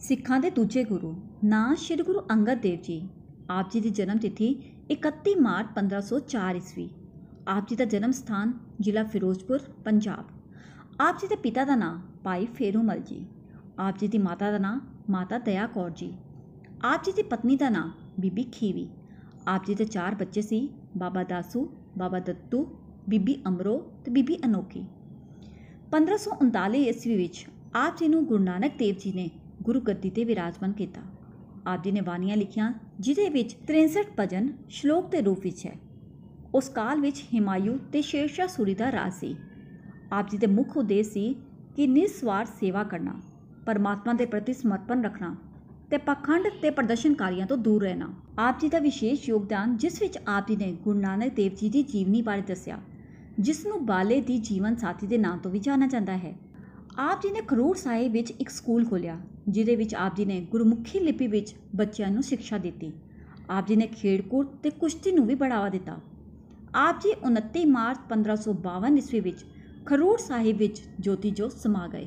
ਸਿੱਖਾਂ ਦੇ ਦੂਜੇ ਗੁਰੂ ਨਾ ਸ੍ਰੀ ਗੁਰੂ ਅੰਗਦ ਦੇਵ ਜੀ ਆਪ ਜੀ ਦੀ ਜਨਮ ਤਿਥੀ 31 ਮਾਰਚ 1504 ਈਸਵੀ ਆਪ ਜੀ ਦਾ ਜਨਮ ਸਥਾਨ ਜ਼ਿਲ੍ਹਾ ਫਿਰੋਜ਼ਪੁਰ ਪੰਜਾਬ ਆਪ ਜੀ ਦੇ ਪਿਤਾ ਦਾ ਨਾਮ ਭਾਈ ਮਲ ਜੀ ਆਪ ਜੀ ਦੀ ਮਾਤਾ ਦਾ ਨਾਮ ਮਾਤਾ ਦਇਆ ਕੌਰ ਜੀ ਆਪ ਜੀ ਦੀ ਪਤਨੀ ਦਾ ਨਾਮ ਬੀਬੀ ਖੀਵੀ ਆਪ ਜੀ ਦੇ ਚਾਰ ਬੱਚੇ ਸੀ ਬਾਬਾ ਦਾਸੂ ਬਾਬਾ ਦੱਤੂ ਬੀਬੀ ਅਮਰੋ ਤੇ ਬੀਬੀ ਅਨੋਖੀ 1539 ਈਸਵੀ ਵਿੱਚ ਆਪ ਜੀ ਨੂੰ ਗੁਰੂ ਨਾਨਕ ਦੇਵ ਜੀ ਨੇ ਗੁਰੂ ਗੱਦੀ ਤੇ ਵਿਰਾਜਮਾਨ ਕੀਤਾ ਆਪ ਜੀ ਨੇ ਬਾਣੀਆਂ ਲਿਖੀਆਂ ਜਿਦੇ ਵਿੱਚ 63 ਭਜਨ ਸ਼ਲੋਕ ਦੇ ਰੂਪ ਵਿੱਚ ਹੈ ਉਸ ਕਾਲ ਵਿੱਚ ਹਿਮਾਯੂ ਤੇ ਸ਼ੇਰਸ਼ਾ ਸੂਰੀ ਦਾ ਰਾਜ ਸੀ ਆਪ ਜੀ ਦੇ ਮੁੱਖ ਉਦੇਸ਼ ਸੀ ਕਿ ਨਿਸਵਾਰਥ ਸੇਵਾ ਕਰਨਾ ਪਰਮਾਤਮਾ ਦੇ ਪ੍ਰਤੀ ਸਮਰਪਣ ਰੱਖਣਾ ਤੇ ਪਖੰਡ ਤੇ ਪ੍ਰਦਰਸ਼ਨਕਾਰੀਆਂ ਤੋਂ ਦੂਰ ਰਹਿਣਾ ਆਪ ਜੀ ਦਾ ਵਿਸ਼ੇਸ਼ ਯੋਗਦਾਨ ਜਿਸ ਵਿੱਚ ਆਪ ਜੀ ਨੇ ਗੁਰੂ ਨਾਨਕ ਦੇਵ ਜੀ ਦੀ ਜੀਵਨੀ ਬਾਰੇ ਦੱਸਿਆ ਜਿਸ ਨੂੰ ਬਾਲੇ ਦੀ ਜੀਵਨ ਸਾਥੀ ਦੇ ਨਾਂ ਤੋਂ ਵੀ ਜਾਣਿਆ ਜਾਂਦਾ ਹੈ ਆਪ ਜੀ ਨੇ ਖਰੂਰ ਸਾਹਿਬ ਵਿੱਚ ਇੱਕ ਸਕੂਲ ਖੋਲਿਆ ਜਿਹਦੇ ਵਿੱਚ ਆਪ ਜੀ ਨੇ ਗੁਰਮੁਖੀ ਲਿਪੀ ਵਿੱਚ ਬੱਚਿਆਂ ਨੂੰ ਸਿੱਖਿਆ ਦਿੱਤੀ ਆਪ ਜੀ ਨੇ ਖੇਡਕੂਦ ਤੇ ਕੁਸ਼ਤੀ ਨੂੰ ਵੀ ਬੜਾਵਾ ਦਿੱਤਾ ਆਪ ਜੀ 29 ਮਾਰਚ 1552 ਈਸਵੀ ਵਿੱਚ ਖਰੂਰ ਸਾਹਿਬ ਵਿੱਚ ਜੋਤੀ ਜੋਤ ਸਮਾ ਗਏ